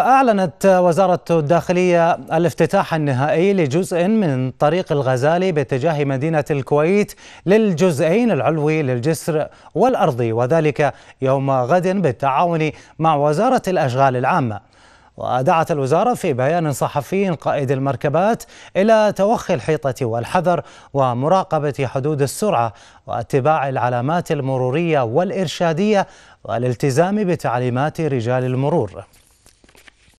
أعلنت وزارة الداخلية الافتتاح النهائي لجزء من طريق الغزالي باتجاه مدينة الكويت للجزئين العلوي للجسر والأرضي وذلك يوم غد بالتعاون مع وزارة الأشغال العامة ودعت الوزارة في بيان صحفي قائد المركبات إلى توخي الحيطة والحذر ومراقبة حدود السرعة واتباع العلامات المرورية والإرشادية والالتزام بتعليمات رجال المرور